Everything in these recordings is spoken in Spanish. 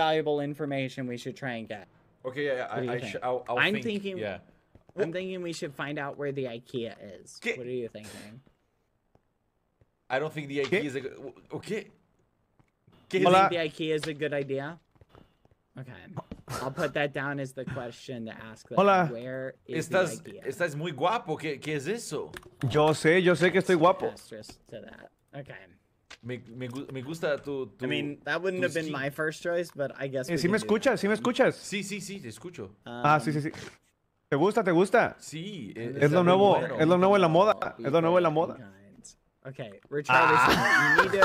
valuable information we should try and get. Okay, yeah, I, I sh- I'll, I'll am think, thinking. Yeah. I'm thinking we should find out where the IKEA is. What are you thinking? I don't think the IKEA is a good. Okay. Do you think the IKEA is a good idea? Okay. I'll put that down as the question to ask Hola. Where is estás, the IKEA? Estás muy guapo. ¿Qué, qué es eso? Yo sé, yo sé que estoy guapo. Okay. Me, me, me gusta tu, tu, I mean, that wouldn't have been my first choice, but I guess. Eh, ¿Sí me escuchas? ¿Sí me escuchas? Sí, sí, sí, te escucho. Um, ah, sí, sí, sí. ¿Te gusta? ¿Te gusta? Sí. Es, es lo nuevo, bueno. es lo nuevo en la moda. Es lo nuevo en la moda. Okay, Richarlison, ah. you need to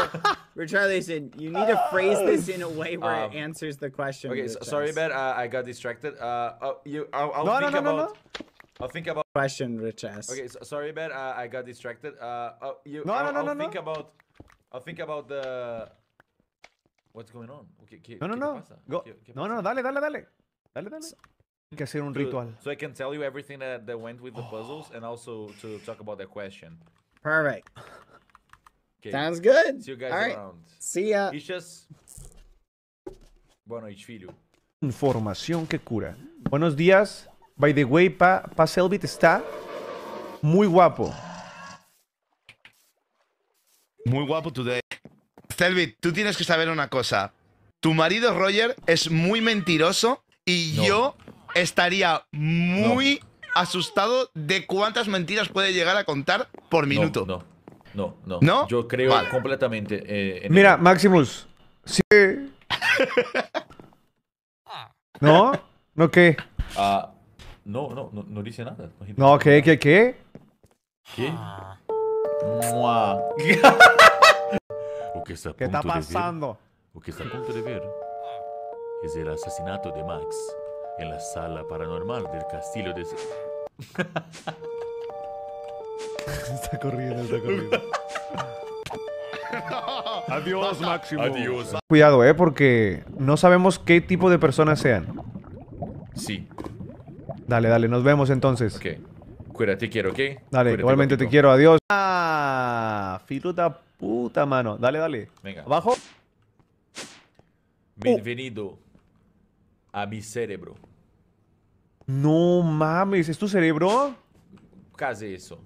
you need to phrase this in a way where um, it answers the question. Okay, so, sorry, Ben, uh, I got distracted. Uh, uh you, I'll, I'll no, think no, no, about. No, I'll think about question, Rich Okay, so, sorry, Ben, uh, I got distracted. Uh, uh you, no, I'll, no, no, I'll no, think no. about I'll think about the... What's going on? no, no, no. No, no, dale, dale, dale. Dale, dale. Hay que hacer un ritual. So I can tell you everything that, went with the oh. puzzles and also to talk about the question. Perfect. Sounds good. See you guys around. See ya. Información que cura. Buenos días. By the way, pa, pa Selbit está muy guapo. Muy guapo today. Celvi, tú tienes que saber una cosa. Tu marido Roger es muy mentiroso y yo estaría muy asustado de cuántas mentiras puede llegar a contar por minuto. No, no, no. Yo creo completamente. Eh, Mira, Maximus. Sí. ¿No? ¿No qué? Ah, no, no, no, dice nada. No, ¿qué, qué, qué? ¿Qué? o ¿Qué está pasando? De está a punto de ver es el asesinato de Max en la sala paranormal del castillo de... está corriendo, está corriendo. Adiós, Máximo. Adiós. Cuidado, eh, porque no sabemos qué tipo de personas sean. Sí. Dale, dale, nos vemos entonces. Ok. Te quiero, ¿ok? Dale, igualmente te quiero, adiós. Ah, filuta puta, mano. Dale, dale. Venga. Abajo. Uh. Bienvenido a mi cerebro. No mames, ¿es tu cerebro? Casi eso.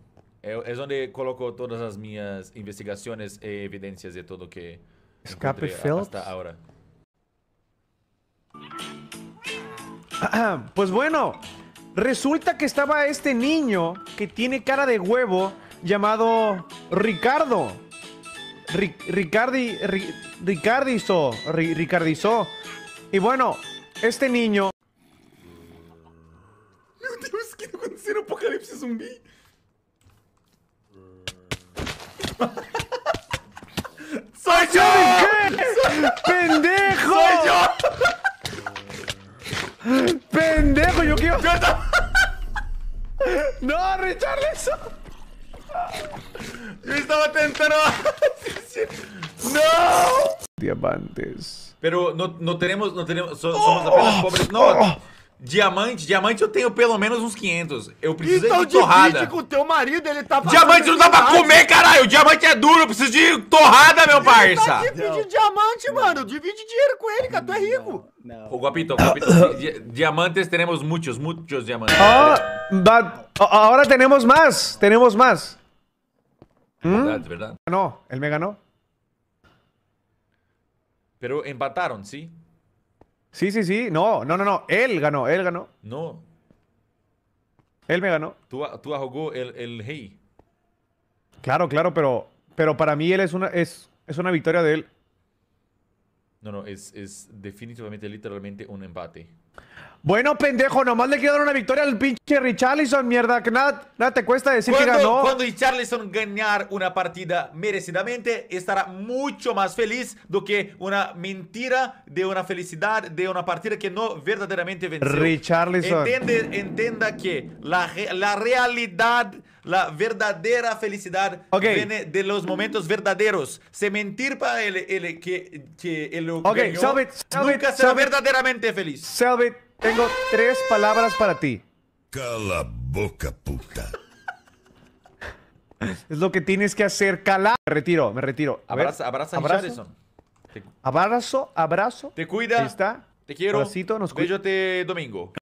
Eh, es donde coloco todas las mías investigaciones e evidencias de todo que Escape hasta ahora. pues bueno, Resulta que estaba este niño que tiene cara de huevo llamado Ricardo. Ric Ricardi, Ricardizo, Ricardizo. Y bueno, este niño... te ves que aconteceu un Apocalipsis zumbi? ¡Soy yo! ¿Qué? ¡Pendejo! ¡Soy yo! ¡No, Richard Yo estaba tentando ¡No! Diamantes. Pero no, no tenemos, no tenemos, oh. somos apenas pobres. ¡No! Diamante, diamante eu tenho pelo menos uns 500. Eu preciso então, de torrada. Então com o teu marido, ele tá Diamante não dá pra comer, caralho. Diamante é duro, eu preciso de torrada, meu ele tá parça. Tá divide diamante, não. mano. Divide dinheiro com ele, cara. Tu é rico. Não. O Guapito, Guapito. diamantes teremos muitos, muitos diamantes. Oh, ah, but, temos mais, temos mais. É hum? Verdade, é verdade. Não, ele me ganhou. Pero empataram, ¿sí? Sí, sí, sí. No, no, no, no. Él ganó, él ganó. No. Él me ganó. Tú, tú jugó el, el hey. Claro, claro, pero, pero para mí él es una, es, es una victoria de él. No, no, es, es definitivamente, literalmente un empate. Bueno, pendejo, nomás le quiero dar una victoria al pinche Richarlison, mierda, que nada, te cuesta decir cuando, que ganó. Cuando Richarlison ganar una partida merecidamente, estará mucho más feliz do que una mentira de una felicidad de una partida que no verdaderamente venció. Richarlison. entienda que la, la realidad la verdadera felicidad viene de los momentos verdaderos. Se mentir para él, que, él okay, nunca verdaderamente feliz. Selvit, tengo tres palabras para ti. Cala boca, puta. es lo que tienes que hacer, Cala. Me retiro, me retiro. abraza, abrazo. Abrazo, abrazo. Te cuida. Ahí está. Te quiero. Abracito, nos cuida. domingo.